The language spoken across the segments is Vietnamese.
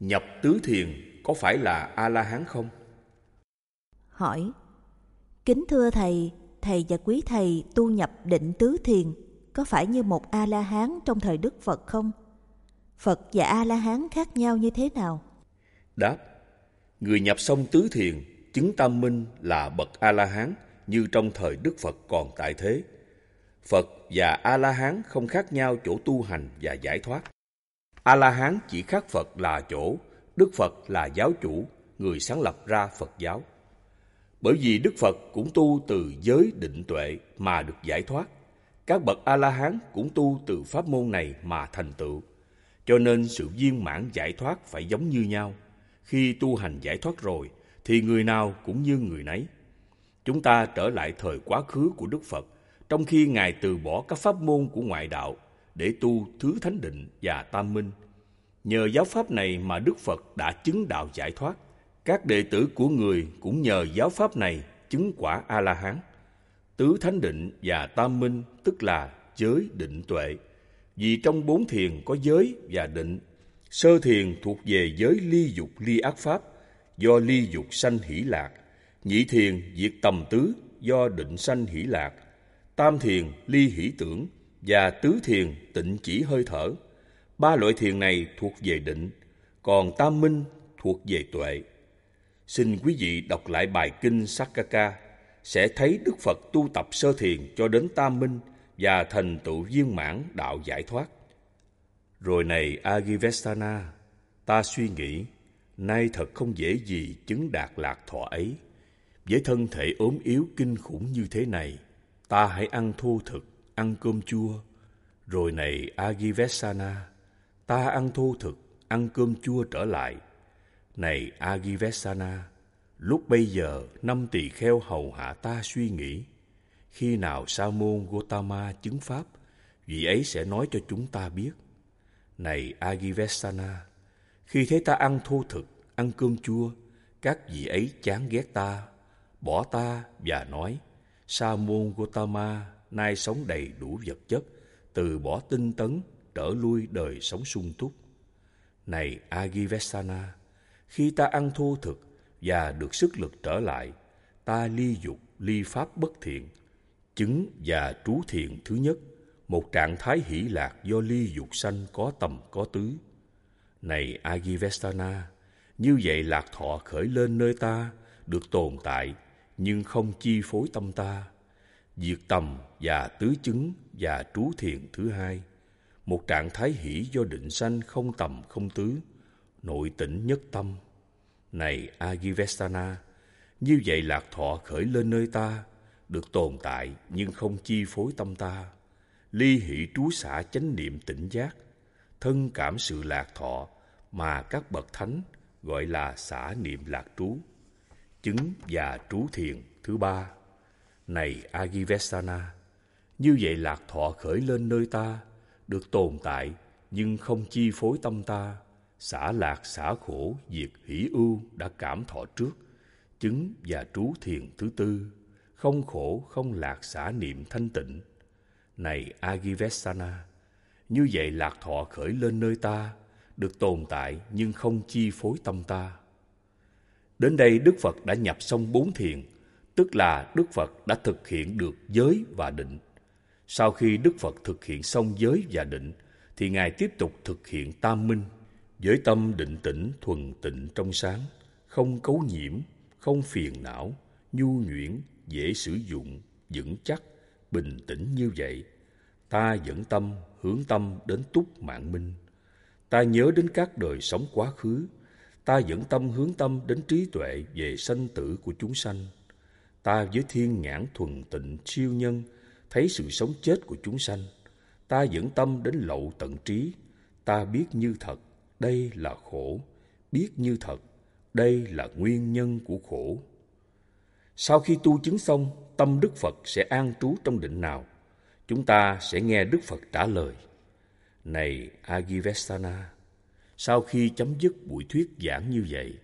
Nhập tứ thiền có phải là A-la-hán không? Hỏi Kính thưa Thầy, Thầy và quý Thầy tu nhập định tứ thiền có phải như một A-la-hán trong thời Đức Phật không? Phật và A-la-hán khác nhau như thế nào? Đáp Người nhập xong tứ thiền chứng tam minh là bậc A-la-hán như trong thời Đức Phật còn tại thế. Phật và A-la-hán không khác nhau chỗ tu hành và giải thoát. A-la-hán chỉ khác Phật là chỗ, Đức Phật là giáo chủ, người sáng lập ra Phật giáo. Bởi vì Đức Phật cũng tu từ giới định tuệ mà được giải thoát, các bậc A-la-hán cũng tu từ pháp môn này mà thành tựu. Cho nên sự viên mãn giải thoát phải giống như nhau. Khi tu hành giải thoát rồi, thì người nào cũng như người nấy. Chúng ta trở lại thời quá khứ của Đức Phật, trong khi Ngài từ bỏ các pháp môn của ngoại đạo để tu Thứ Thánh Định và Tam Minh. Nhờ giáo pháp này mà Đức Phật đã chứng đạo giải thoát. Các đệ tử của người cũng nhờ giáo pháp này chứng quả A-la-hán. Tứ Thánh Định và Tam Minh tức là giới định tuệ. Vì trong bốn thiền có giới và định. Sơ thiền thuộc về giới ly dục ly ác pháp, do ly dục sanh hỷ lạc. Nhị thiền diệt tầm tứ, do định sanh hỷ lạc. Tam thiền ly hỷ tưởng, và tứ thiền tịnh chỉ hơi thở. Ba loại thiền này thuộc về định, còn tam minh thuộc về tuệ. Xin quý vị đọc lại bài kinh Sakaka sẽ thấy Đức Phật tu tập sơ thiền cho đến tam minh và thành tựu viên mãn đạo giải thoát. Rồi này Agivestana, ta suy nghĩ, nay thật không dễ gì chứng đạt lạc thọ ấy. Với thân thể ốm yếu kinh khủng như thế này, ta hãy ăn thô thực ăn cơm chua. Rồi này Agivesana, ta ăn thô thực, ăn cơm chua trở lại. Này Agivesana, lúc bây giờ năm tỳ kheo hầu hạ ta suy nghĩ. Khi nào Sa môn Gotama chứng pháp, vị ấy sẽ nói cho chúng ta biết. Này Agivesana, khi thấy ta ăn thô thực, ăn cơm chua, các vị ấy chán ghét ta, bỏ ta và nói, Sa môn Gotama nay sống đầy đủ vật chất, từ bỏ tinh tấn, trở lui đời sống sung túc. Này Agivesana, khi ta ăn thô thực và được sức lực trở lại, ta ly dục, ly pháp bất thiện, chứng và trú thiện thứ nhất, một trạng thái hỷ lạc do ly dục sanh có tầm có tứ. Này Agivestana, như vậy lạc thọ khởi lên nơi ta, được tồn tại, nhưng không chi phối tâm ta diệt tầm và tứ chứng và trú thiền thứ hai một trạng thái hỷ do định sanh không tầm không tứ nội tỉnh nhất tâm này agivestana như vậy lạc thọ khởi lên nơi ta được tồn tại nhưng không chi phối tâm ta ly hỷ trú xả chánh niệm tỉnh giác thân cảm sự lạc thọ mà các bậc thánh gọi là xả niệm lạc trú chứng và trú thiền thứ ba này Agivestana, như vậy lạc thọ khởi lên nơi ta, được tồn tại nhưng không chi phối tâm ta. Xả lạc xả khổ, diệt hỷ ưu đã cảm thọ trước, chứng và trú thiền thứ tư, không khổ không lạc xả niệm thanh tịnh. Này Agivestana, như vậy lạc thọ khởi lên nơi ta, được tồn tại nhưng không chi phối tâm ta. Đến đây Đức Phật đã nhập xong bốn thiền tức là Đức Phật đã thực hiện được giới và định. Sau khi Đức Phật thực hiện xong giới và định, thì Ngài tiếp tục thực hiện tam minh, giới tâm định tĩnh thuần tịnh trong sáng, không cấu nhiễm, không phiền não, nhu nhuyễn, dễ sử dụng, vững chắc, bình tĩnh như vậy. Ta dẫn tâm, hướng tâm đến túc mạng minh. Ta nhớ đến các đời sống quá khứ, ta dẫn tâm hướng tâm đến trí tuệ về sanh tử của chúng sanh ta với thiên nhãn thuần tịnh siêu nhân thấy sự sống chết của chúng sanh ta dẫn tâm đến lậu tận trí ta biết như thật đây là khổ biết như thật đây là nguyên nhân của khổ sau khi tu chứng xong tâm đức phật sẽ an trú trong định nào chúng ta sẽ nghe đức phật trả lời này agivestana sau khi chấm dứt buổi thuyết giảng như vậy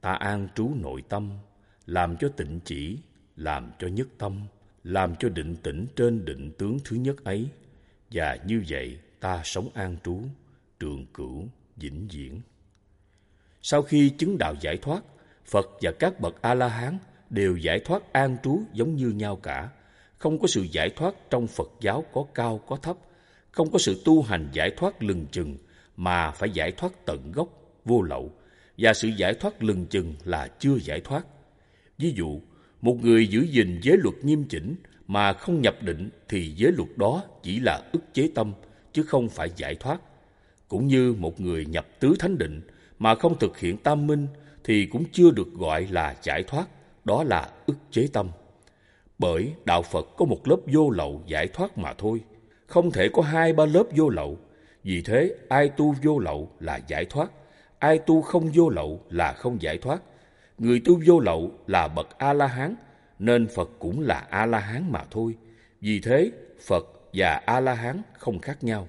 ta an trú nội tâm làm cho tịnh chỉ làm cho nhất tâm, làm cho định tĩnh trên định tướng thứ nhất ấy. Và như vậy ta sống an trú, trường cửu, vĩnh viễn. Sau khi chứng đạo giải thoát, Phật và các bậc A-la-hán đều giải thoát an trú giống như nhau cả. Không có sự giải thoát trong Phật giáo có cao có thấp, không có sự tu hành giải thoát lừng chừng mà phải giải thoát tận gốc, vô lậu. Và sự giải thoát lừng chừng là chưa giải thoát. Ví dụ, một người giữ gìn giới luật nghiêm chỉnh mà không nhập định thì giới luật đó chỉ là ức chế tâm chứ không phải giải thoát. Cũng như một người nhập tứ thánh định mà không thực hiện tam minh thì cũng chưa được gọi là giải thoát, đó là ức chế tâm. Bởi đạo Phật có một lớp vô lậu giải thoát mà thôi, không thể có hai ba lớp vô lậu. Vì thế, ai tu vô lậu là giải thoát, ai tu không vô lậu là không giải thoát Người tu vô lậu là bậc A-la-hán, nên Phật cũng là A-la-hán mà thôi. Vì thế, Phật và A-la-hán không khác nhau.